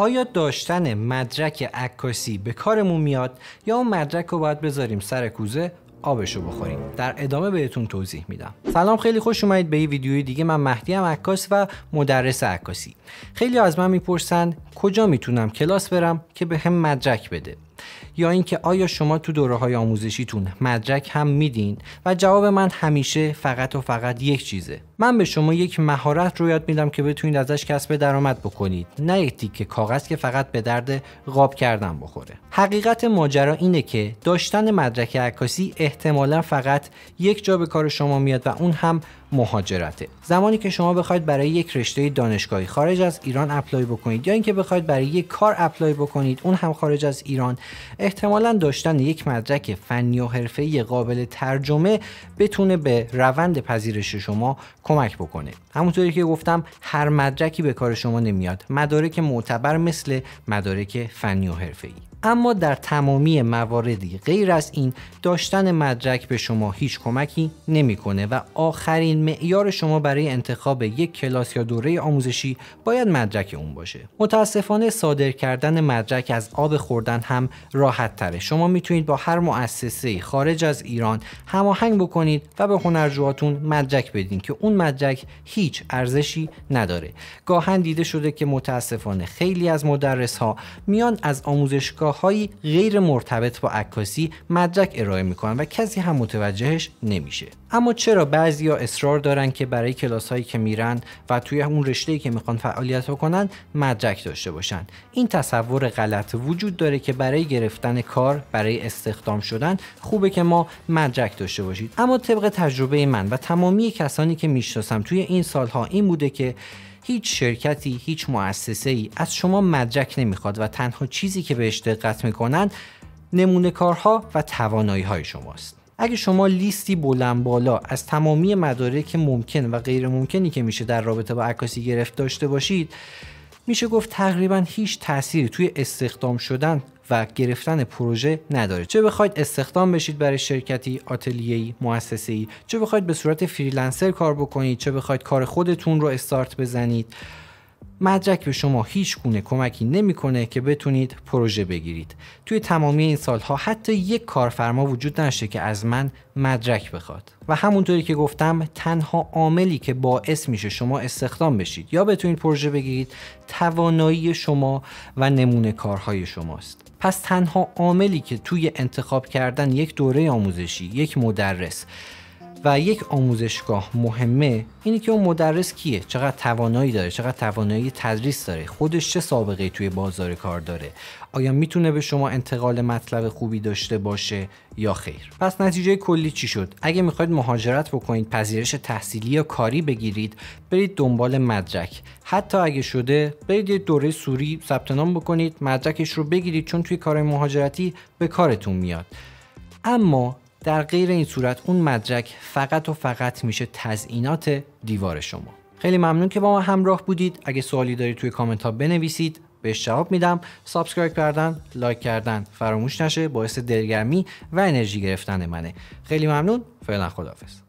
آیا داشتن مدرک عکاسی به کارمون میاد یا اون مدرک رو باید بذاریم سر کوزه آبش رو بخوریم در ادامه بهتون توضیح میدم سلام خیلی خوش اومدید به این ویدیوی دیگه من مهدی عکاس و مدرس عکاسی خیلی از من میپرسن کجا میتونم کلاس برم که به هم مدرک بده یا اینکه آیا شما تو دوره های آموزشیتون مدرک هم میدین و جواب من همیشه فقط و فقط یک چیزه من به شما یک مهارت رو یاد میدم که بتونید ازش کسب درآمد بکنید نه یک تیکه کاغذ که فقط به درد قاب کردن بخوره حقیقت ماجرا اینه که داشتن مدرک عکاسی احتمالا فقط یک جا به کار شما میاد و اون هم مهاجرته زمانی که شما بخواید برای یک رشته دانشگاهی خارج از ایران اپلای بکنید یا اینکه بخواید برای یک کار اپلای بکنید اون هم خارج از ایران احتمالا داشتن یک مدرک فنی و حرفه‌ای قابل ترجمه بتونه به روند پذیرش شما کمک بکنه همونطوری که گفتم هر مدرکی به کار شما نمیاد مدارک معتبر مثل مدارک فنی و حرفه‌ای اما در تمامی مواردی غیر از این داشتن مدرک به شما هیچ کمکی نمیکنه و آخرین معیار شما برای انتخاب یک کلاس یا دوره آموزشی باید مدرک اون باشه متاسفانه صادر کردن مدرک از آب خوردن هم راحت تره شما میتونید با هر مؤسسه خارج از ایران هماهنگ بکنید و به هنرجوهاتون مدرک بدین که اون مدرک هیچ ارزشی نداره گاهن دیده شده که متاسفانه خیلی از مدرس ها میان از آموزشگاه هایی غیر مرتبط با عکاسی مدرک ارائه میکنن و کسی هم متوجهش نمیشه اما چرا بعضیا اصرار دارن که برای کلاس هایی که میرن و توی اون رشته که میخوان فعالیت بکنن مدرک داشته باشن این تصور غلط وجود داره که برای گرفتن کار برای استخدام شدن خوبه که ما مدرک داشته باشید اما طبق تجربه من و تمامی کسانی که میشناسم توی این سالها این بوده که هیچ شرکتی هیچ مؤسسه ای از شما مدرک نمیخواد و تنها چیزی که بهش دقت میکنن نمونه کارها و توانایی های شماست اگه شما لیستی بلند بالا از تمامی مدارک ممکن و غیر ممکنی که میشه در رابطه با عکاسی گرفت داشته باشید میشه گفت تقریبا هیچ تأثیری توی استخدام شدن و گرفتن پروژه نداره چه بخواید استخدام بشید برای شرکتی مؤسسه ای؟ چه بخواید به صورت فریلنسر کار بکنید چه بخواید کار خودتون رو استارت بزنید مدرک به شما هیچ گونه کمکی نمیکنه که بتونید پروژه بگیرید توی تمامی این سالها حتی یک کارفرما وجود نداشته که از من مدرک بخواد و همونطوری که گفتم تنها عاملی که باعث میشه شما استخدام بشید یا بتونید پروژه بگیرید توانایی شما و نمونه کارهای شماست پس تنها عاملی که توی انتخاب کردن یک دوره آموزشی یک مدرس و یک آموزشگاه مهمه اینی که اون مدرس کیه چقدر توانایی داره چقدر توانایی تدریس داره خودش چه سابقه توی بازار کار داره آیا میتونه به شما انتقال مطلب خوبی داشته باشه یا خیر پس نتیجه کلی چی شد اگه میخواید مهاجرت بکنید پذیرش تحصیلی یا کاری بگیرید برید دنبال مدرک حتی اگه شده برید یه دوره سوری ثبت نام بکنید مدرکش رو بگیرید چون توی کار مهاجرتی به کارتون میاد اما در غیر این صورت اون مدرک فقط و فقط میشه تزئینات دیوار شما خیلی ممنون که با ما همراه بودید اگه سوالی دارید توی کامنت ها بنویسید بهش جواب میدم سابسکرایب کردن لایک کردن فراموش نشه باعث دلگرمی و انرژی گرفتن منه خیلی ممنون فعلا خداحافظ